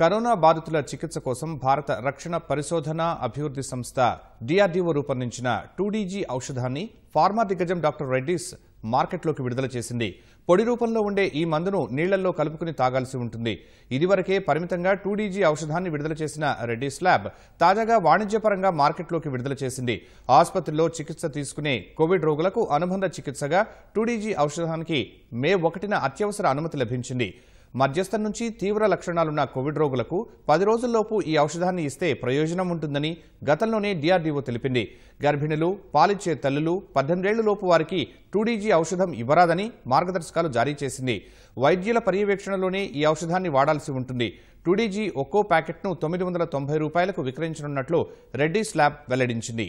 corona బాధితుల చికిత్స కోసం భారత రక్షణ పరిశోధన అభివృద్ధి సంస్థ డిఆర్డీఓ రూపొందించిన టూడీజీ ఔషధాన్ని ఫార్మా దిగ్గజం డాక్టర్ రెడ్డిస్ మార్కెట్లోకి విడుదల చేసింది పొడి రూపంలో ఉండే ఈ మందును నీళ్లలో కలుపుకుని తాగాల్సి ఉంటుంది ఇదివరకే పరిమితంగా టూడీజీ ఔషధాన్ని విడుదల చేసిన రెడ్డిస్ ల్యాబ్ తాజాగా వాణిజ్యపరంగా మార్కెట్లోకి విడుదల చేసింది ఆసుపత్రిలో చికిత్స తీసుకునే కోవిడ్ రోగులకు అనుబంధ చికిత్సగా టూడీజీ ఔషధానికి మే ఒకటిన అత్యవసర అనుమతి లభించింది మధ్యస్థం నుంచి తీవ్ర లక్షణాలున్న కోవిడ్ రోగులకు పది రోజుల్లోపు ఈ ఔషధాన్ని ఇస్తే ప్రయోజనం ఉంటుందని గతంలోనే డిఆర్డీఓ తెలిపింది గర్భిణులు పాలిచ్చే తల్లులు పద్దెనిమిదేళ్లలోపు వారికి టూడీజీ ఔషధం ఇవ్వరాదని మార్గదర్శకాలు జారీ చేసింది వైద్యుల పర్యవేక్షణలోనే ఈ ఔషధాన్ని వాడాల్సి ఉంటుంది టూడీజీ ఒక్కో ప్యాకెట్ను తొమ్మిది వందల తొంభై రూపాయలకు విక్రయించనున్నట్లు రెడ్డి స్లాబ్ వెల్లడించింది